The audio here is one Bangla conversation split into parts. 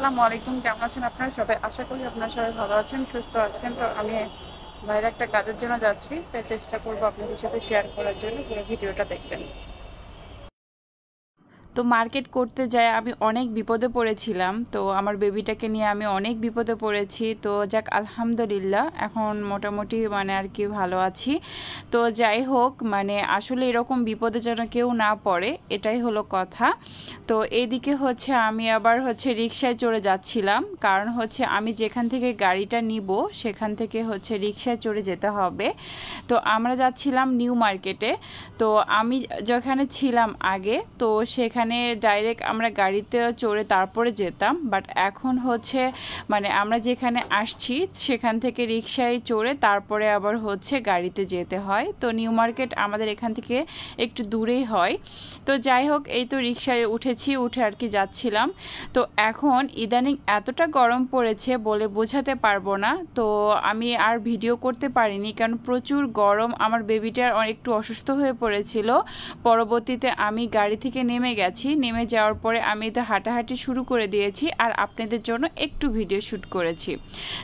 আসসালামু আলাইকুম কেমন আছেন আপনারা সবাই আশা করি আপনারা সবাই ভালো আছেন সুস্থ আছেন তো আমি বাইরে একটা কাজের জন্য যাচ্ছি তাই চেষ্টা করবো আপনাদের সাথে শেয়ার করার জন্য পুরো ভিডিওটা দেখবেন তো মার্কেট করতে যায় আমি অনেক বিপদে পড়েছিলাম তো আমার বেবিটাকে নিয়ে আমি অনেক বিপদে পড়েছি তো যাক আলহামদুলিল্লাহ এখন মোটামুটি মানে আর কি ভালো আছি তো যাই হোক মানে আসলে এরকম বিপদে যেন কেউ না পড়ে এটাই হলো কথা তো এদিকে হচ্ছে আমি আবার হচ্ছে রিক্সায় চড়ে যাচ্ছিলাম কারণ হচ্ছে আমি যেখান থেকে গাড়িটা নিব সেখান থেকে হচ্ছে রিক্সায় চড়ে যেতে হবে তো আমরা যাচ্ছিলাম নিউ মার্কেটে তো আমি যেখানে ছিলাম আগে তো সেখানে এখানে ডাইরেক্ট আমরা গাড়িতে চড়ে তারপরে যেতাম বাট এখন হচ্ছে মানে আমরা যেখানে আসছি সেখান থেকে রিক্সায় চড়ে তারপরে আবার হচ্ছে গাড়িতে যেতে হয় তো নিউ মার্কেট আমাদের এখান থেকে একটু দূরেই হয় তো যাই হোক এই তো রিক্সায় উঠেছি উঠে আর কি যাচ্ছিলাম তো এখন ইদানিং এতটা গরম পড়েছে বলে বোঝাতে পারবো না তো আমি আর ভিডিও করতে পারিনি কারণ প্রচুর গরম আমার বেবিটার একটু অসুস্থ হয়ে পড়েছিল পরবর্তীতে আমি গাড়ি থেকে নেমে গেছি গেছি নেমে যাওয়ার পরে আমি তো হাঁটাহাঁটি শুরু করে দিয়েছি আর আপনাদের জন্য একটু ভিডিও শ্যুট করেছি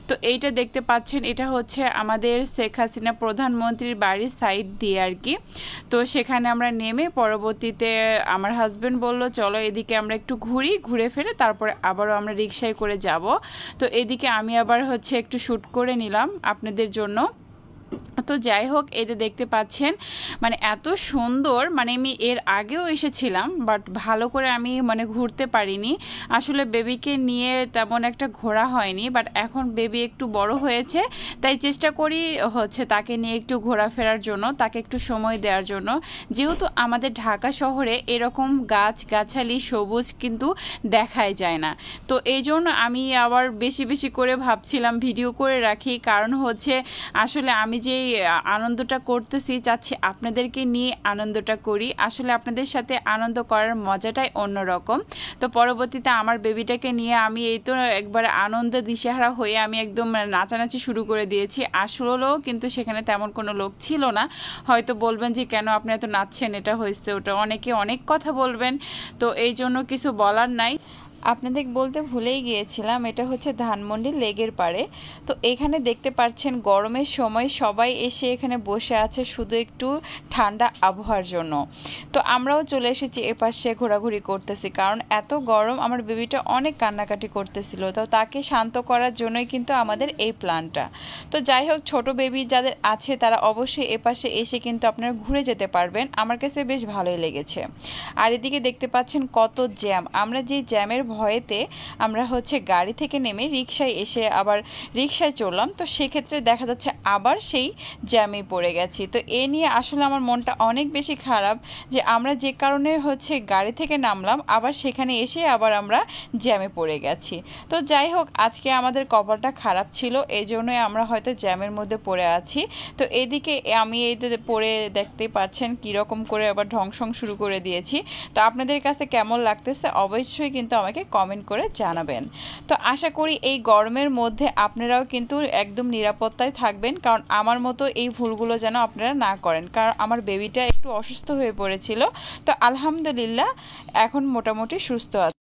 তো এইটা দেখতে পাচ্ছেন এটা হচ্ছে আমাদের শেখ হাসিনা প্রধানমন্ত্রীর বাড়ির সাইড দিয়ে আর কি তো সেখানে আমরা নেমে পরবর্তীতে আমার হাজব্যান্ড বলল চলো এদিকে আমরা একটু ঘুরি ঘুরে ফেরে তারপরে আবারও আমরা রিক্সায় করে যাব তো এদিকে আমি আবার হচ্ছে একটু শ্যুট করে নিলাম আপনাদের জন্য তো যাই হোক যে দেখতে পাচ্ছেন মানে এত সুন্দর মানে আমি এর আগেও এসেছিলাম বাট ভালো করে আমি মানে ঘুরতে পারিনি আসলে বেবিকে নিয়ে তেমন একটা ঘোরা হয়নি বাট এখন বেবি একটু বড় হয়েছে তাই চেষ্টা করি হচ্ছে তাকে নিয়ে একটু ঘোরাফেরার জন্য তাকে একটু সময় দেওয়ার জন্য যেহেতু আমাদের ঢাকা শহরে এরকম গাছ গাছালি সবুজ কিন্তু দেখাই যায় না তো এই জন্য আমি আবার বেশি বেশি করে ভাবছিলাম ভিডিও করে রাখি কারণ হচ্ছে আসলে আমি যেই আনন্দটা করতেছি চাচ্ছি আপনাদেরকে নিয়ে আনন্দটা করি আসলে আপনাদের সাথে আনন্দ করার মজাটাই অন্যরকম তো পরবর্তীতে আমার বেবিটাকে নিয়ে আমি এই তো একবার আনন্দ দিশেহারা হয়ে আমি একদম মানে নাচানাচি শুরু করে দিয়েছি আসলেও কিন্তু সেখানে তেমন কোনো লোক ছিল না হয়তো বলবেন যে কেন আপনি এত নাচছেন এটা হয়েছে ওটা অনেকে অনেক কথা বলবেন তো এই জন্য কিছু বলার নাই আপনাদের বলতে ভুলেই গিয়েছিলাম এটা হচ্ছে ধানমন্ডি লেগের পাড়ে তো এখানে দেখতে পাচ্ছেন গরমের সময় সবাই এসে এখানে বসে আছে শুধু একটু ঠান্ডা আবহাওয়ার জন্য তো আমরাও চলে এসেছি এপাশে ঘোরাঘুরি করতেছি কারণ এত গরম আমার বেবিটা অনেক কান্নাকাটি করতেছিল তো তাকে শান্ত করার জন্যই কিন্তু আমাদের এই প্ল্যানটা তো যাই হোক ছোট বেবি যাদের আছে তারা অবশ্যই এপাশে এসে কিন্তু আপনারা ঘুরে যেতে পারবেন আমার কাছে বেশ ভালোই লেগেছে আর এদিকে দেখতে পাচ্ছেন কত জ্যাম আমরা যে জ্যামের ভয়েতে আমরা হচ্ছে গাড়ি থেকে নেমে রিক্সায় এসে আবার রিক্সায় চললাম তো সেক্ষেত্রে দেখা যাচ্ছে আবার সেই জ্যামে পড়ে গেছি তো এ নিয়ে আসলে আমার মনটা অনেক বেশি খারাপ যে আমরা যে কারণে হচ্ছে গাড়ি থেকে নামলাম আবার সেখানে এসে আবার আমরা জ্যামে পড়ে গেছি তো যাই হোক আজকে আমাদের কপালটা খারাপ ছিল এই জন্যই আমরা হয়তো জ্যামের মধ্যে পড়ে আছি তো এদিকে আমি এই পড়ে দেখতে পাচ্ছেন কীরকম করে আবার ঢংসং শুরু করে দিয়েছি তো আপনাদের কাছে কেমন লাগতেছে অবশ্যই কিন্তু আমাকে আমাকে কমেন্ট করে জানাবেন তো আশা করি এই গরমের মধ্যে আপনারাও কিন্তু একদম নিরাপত্তায় থাকবেন কারণ আমার মতো এই ভুলগুলো যেন আপনারা না করেন কারণ আমার বেবিটা একটু অসুস্থ হয়ে পড়েছিল তো আলহামদুলিল্লাহ এখন মোটামুটি সুস্থ আছে